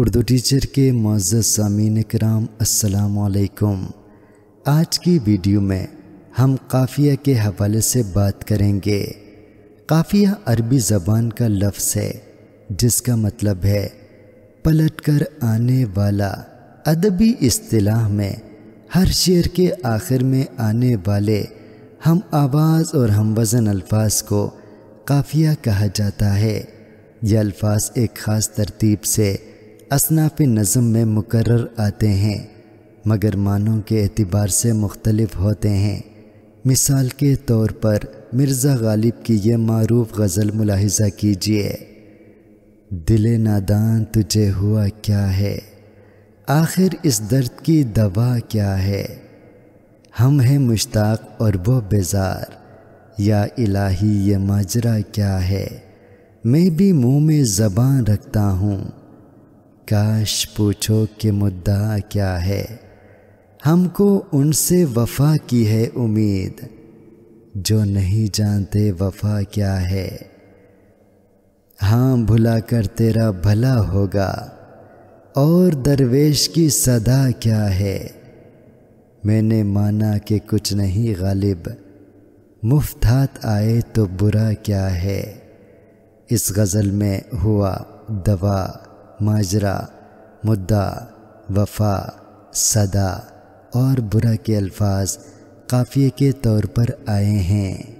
Urdu teacher के Moz सामीन कराम असलकुम आज की वीडियो में हम काफिया के हवाले से बात करेंगे काफिया अरबी ज़बान का लफ्ज़ है जिसका मतलब है पलट कर आने वाला अदबी अतलाह में हर शेर के आखिर में आने वाले हम आवाज़ और हम वज़न अल्फाज को काफिया कहा जाता है यह अल्फाज एक ख़ास तरतीब से असनाफ नज़म में मुकर आते हैं मगर मानों के अतबार से मुख्तलफ होते हैं मिसाल के तौर पर मिर्ज़ा गालिब की यह मरूफ गज़ल मुलाहजा कीजिए दिल नादान तुझे हुआ क्या है आखिर इस दर्द की दवा क्या है हम हैं मुश्ताक और वो बेजार या इलाही ये माजरा क्या है मैं भी मुंह में ज़बान रखता हूँ काश पूछो कि मुद्दा क्या है हमको उनसे वफा की है उम्मीद जो नहीं जानते वफा क्या है हाँ भुला कर तेरा भला होगा और दरवेश की सदा क्या है मैंने माना कि कुछ नहीं गालिब हाथ आए तो बुरा क्या है इस गज़ल में हुआ दवा माजरा मुद्दा वफा सदा और बुरा के अल्फाज काफ़िए के तौर पर आए हैं